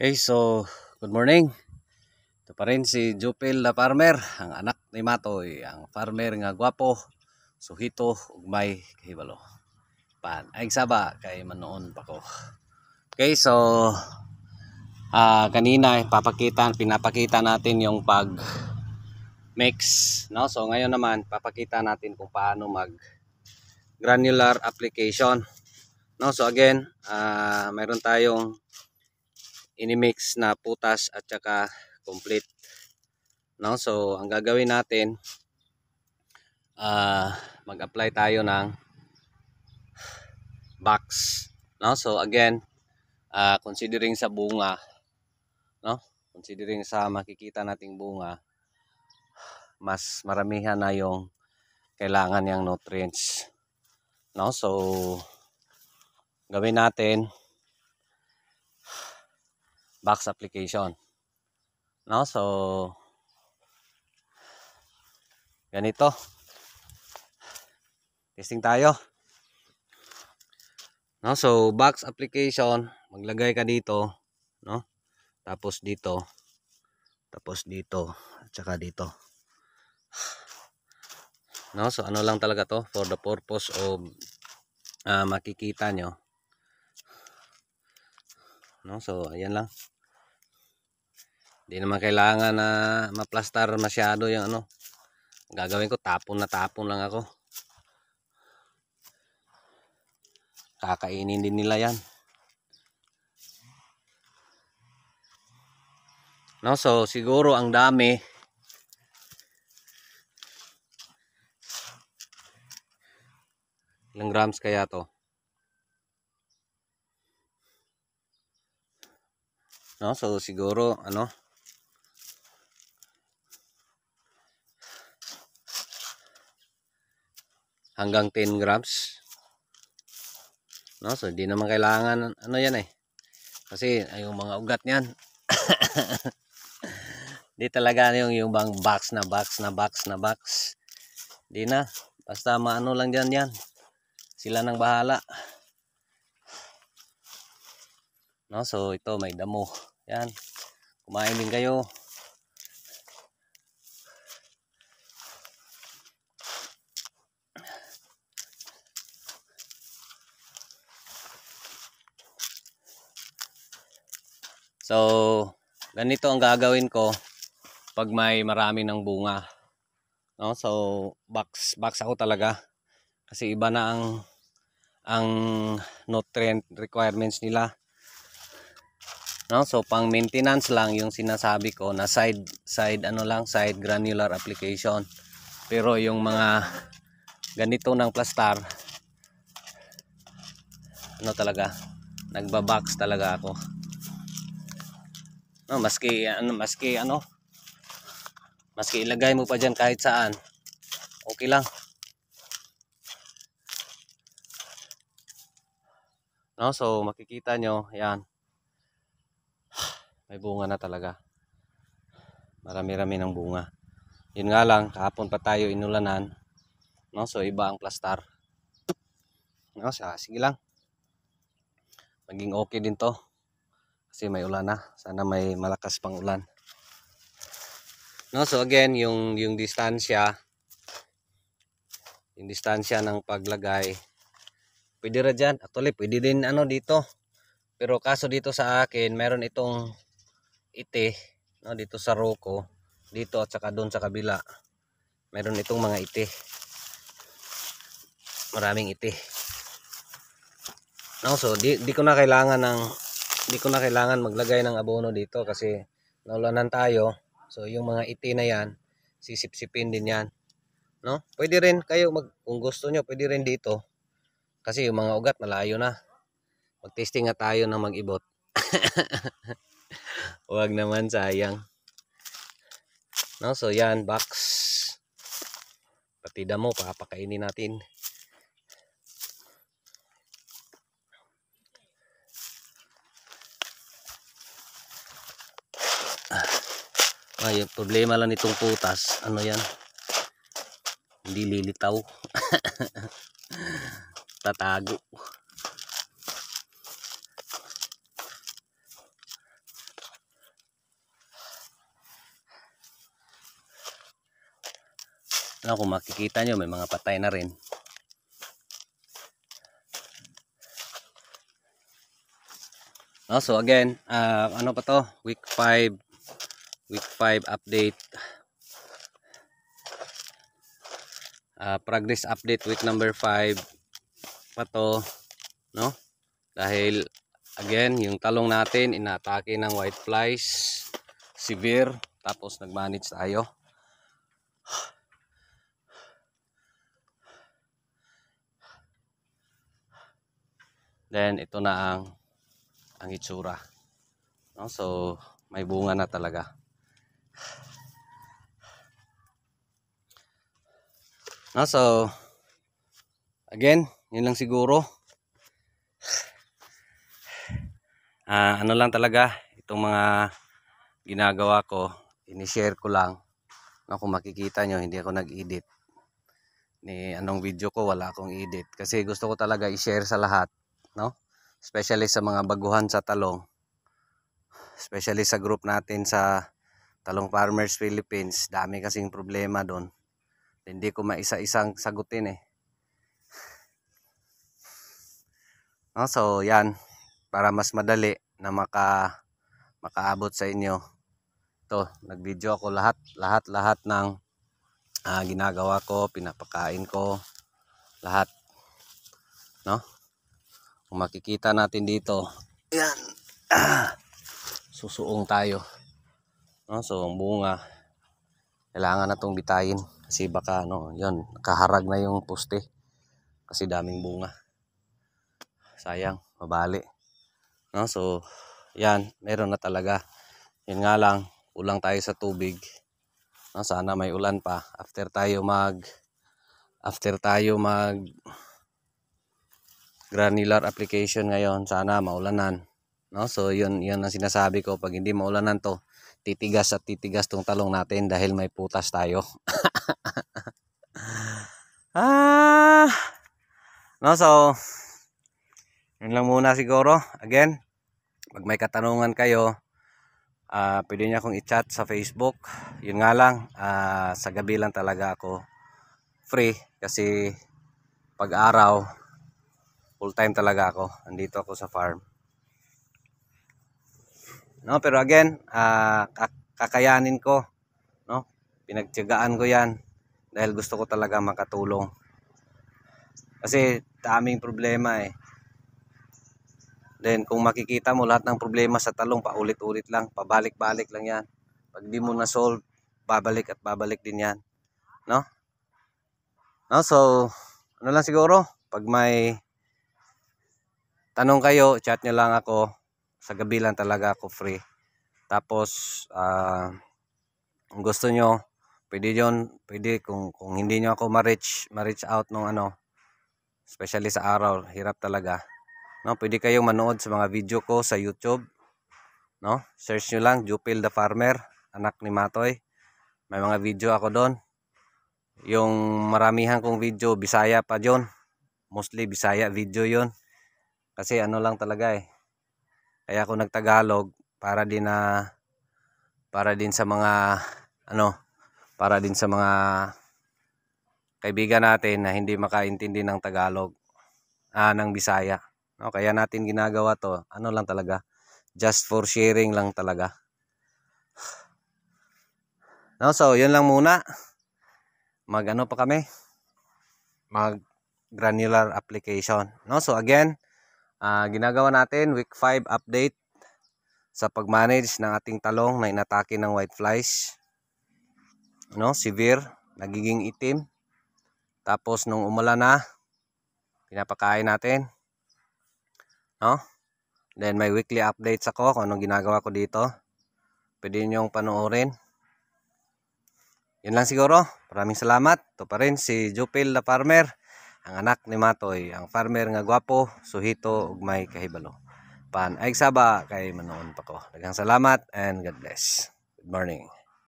Okay, so good morning. Ito pa rin si Jupil na farmer, ang anak ni Matoy, ang farmer nga gwapo, suhito, ugmay, kahibalo. Pan, ay saba, kay manoon pa ko. Okay, so uh, kanina papakita, pinapakita natin yung pag mix, no? So ngayon naman papakita natin kung paano mag granular application. No, so again, uh, mayroon tayong inimix na putas at saka complete no so ang gagawin natin uh, mag-apply tayo ng box no so again uh, considering sa bunga no considering sa makikita nating bunga mas maramihan na yung kailangan niyang nutrients no so gawin natin box application. No? So, ganito. Testing tayo. No? So, box application, maglagay ka dito. No? Tapos dito. Tapos dito. At saka dito. No? So, ano lang talaga to for the purpose of uh, makikita nyo no? So ayan lang. Hindi naman kailangan na maplastar masyado yung ano. Gagawin ko tapon na tapon lang ako. Kakainin din nila yan. No, so siguro ang dami ilang grams kaya to No? So siguro ano hanggang 10 grams. No? So hindi naman kailangan ano yan eh. Kasi ay, yung mga ugat niyan. Di talaga ano yung yung bang box na box na box na box. Di na. Basta maano lang diyan yan. Sila nang bahala. No, so ito may damo. Yan. Kumain din kayo. So, ganito ang gagawin ko pag may marami ng bunga. No? So, box box ako talaga kasi iba na ang ang nutrient requirements nila. No? So pang maintenance lang yung sinasabi ko na side side ano lang side granular application. Pero yung mga ganito ng plastar ano talaga nagba-box talaga ako. No, maski ano maski ano maski ilagay mo pa diyan kahit saan. Okay lang. No, so makikita nyo, yan may bunga na talaga marami-rami ng bunga yun nga lang kahapon pa tayo inulanan no? so iba ang plastar no? so, ah, sige lang maging okay din to kasi may ulan na sana may malakas pang ulan no so again yung yung distansya yung distansya ng paglagay pwede ra dyan actually pwede din ano dito pero kaso dito sa akin meron itong ite no, dito sa roko dito at saka doon sa kabila meron itong mga ite maraming ite no, so di, di ko na kailangan ng di ko na kailangan maglagay ng abono dito kasi naulanan tayo so yung mga ite na yan sisipsipin din yan no pwede rin kayo mag, kung gusto nyo pwede rin dito kasi yung mga ugat malayo na magtesting testing na tayo ng mag-ibot Wag naman, sayang. No, so yan, box. Pati damo, papakainin natin. Ay, problema lang itong putas. Ano yan? Hindi lilitaw. Tatago. Ano kung makikita nyo, may mga patay na rin. Ah, so again, uh, ano pa to? Week 5, week 5 update. Uh, progress update week number 5 pa to. No? Dahil again, yung talong natin inatake ng whiteflies. Severe. Tapos nag-manage tayo. Then ito na ang ang itsura. No? So may bunga na talaga. No, so again, yun lang siguro. Uh, ano lang talaga itong mga ginagawa ko, ini-share ko lang. No, kung makikita nyo, hindi ako nag-edit. Ni anong video ko, wala akong edit kasi gusto ko talaga i-share sa lahat no? Especially sa mga baguhan sa talong. Especially sa group natin sa Talong Farmers Philippines, dami kasing problema doon. Hindi ko maisa-isang sagutin eh. No, so yan para mas madali na maka makaabot sa inyo. To, nagvideo ako lahat lahat lahat ng uh, ginagawa ko, pinapakain ko lahat. No? Kung makikita natin dito, yan, ah, susuong tayo. No, so ang bunga, kailangan na itong bitayin kasi baka no, yun, kaharag na yung poste kasi daming bunga. Sayang, mabali. No, so yan, meron na talaga. Yun nga lang, ulang tayo sa tubig. No, sana may ulan pa after tayo mag after tayo mag granular application ngayon. Sana maulanan. No? So, yun, yun ang sinasabi ko. Pag hindi maulanan to, titigas at titigas tong talong natin dahil may putas tayo. ah, no, so, yun lang muna siguro. Again, pag may katanungan kayo, uh, pwede niya akong i-chat sa Facebook. Yun nga lang, uh, sa gabi lang talaga ako free kasi pag araw, full time talaga ako. Andito ako sa farm. No, pero again, uh, kakayanin ko, no? Pinagtiyagaan ko 'yan dahil gusto ko talaga makatulong. Kasi daming problema eh. Then kung makikita mo lahat ng problema sa talong paulit-ulit lang, pabalik-balik lang 'yan. Pag di mo na solve, babalik at babalik din 'yan. No? No, so ano lang siguro pag may tanong kayo, chat nyo lang ako. Sa gabi lang talaga ako free. Tapos, uh, kung gusto nyo, pwede yon pwede kung, kung hindi nyo ako ma-reach, ma-reach out nung ano, especially sa araw, hirap talaga. No, pwede kayong manood sa mga video ko sa YouTube. No? Search nyo lang, Jupil the Farmer, anak ni Matoy. May mga video ako doon. Yung maramihan kong video, Bisaya pa yon Mostly Bisaya video yon kasi ano lang talaga eh. Kaya ako nagtagalog para din na para din sa mga ano, para din sa mga kaibigan natin na hindi makaintindi ng Tagalog ah, ng Bisaya. No, kaya natin ginagawa 'to. Ano lang talaga, just for sharing lang talaga. No, so 'yun lang muna. Magano pa kami? Mag granular application. No, so again, uh, ginagawa natin week 5 update sa pagmanage ng ating talong na inatake ng whiteflies no severe nagiging itim tapos nung umulan na pinapakain natin no then may weekly updates ako kung anong ginagawa ko dito pwede ninyong panoorin yun lang siguro maraming salamat ito pa rin si Jupil La Farmer ang anak ni Matoy, ang farmer nga gwapo, suhito ug may kahibalo. Pan ay saba kay manoon pa ko. Daghang salamat and God bless. Good morning.